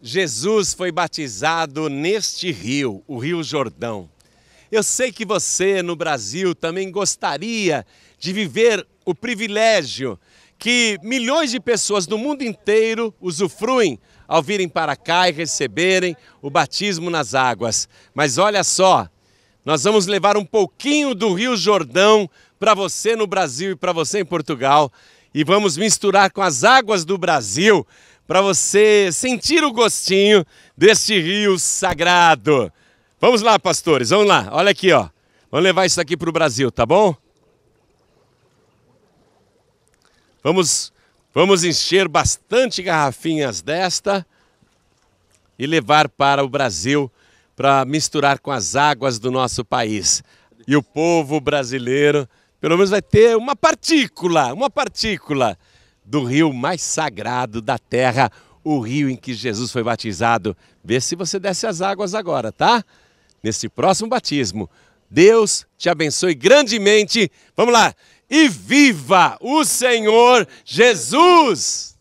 Jesus foi batizado neste rio, o Rio Jordão. Eu sei que você no Brasil também gostaria de viver o privilégio que milhões de pessoas do mundo inteiro usufruem ao virem para cá e receberem o batismo nas águas. Mas olha só, nós vamos levar um pouquinho do Rio Jordão para você no Brasil e para você em Portugal e vamos misturar com as águas do Brasil para você sentir o gostinho deste rio sagrado. Vamos lá, pastores, vamos lá. Olha aqui, ó. Vamos levar isso aqui para o Brasil, tá bom? Vamos, vamos encher bastante garrafinhas desta e levar para o Brasil para misturar com as águas do nosso país. E o povo brasileiro, pelo menos, vai ter uma partícula, uma partícula do rio mais sagrado da terra, o rio em que Jesus foi batizado. Vê se você desce as águas agora, tá? Nesse próximo batismo. Deus te abençoe grandemente. Vamos lá. E viva o Senhor Jesus!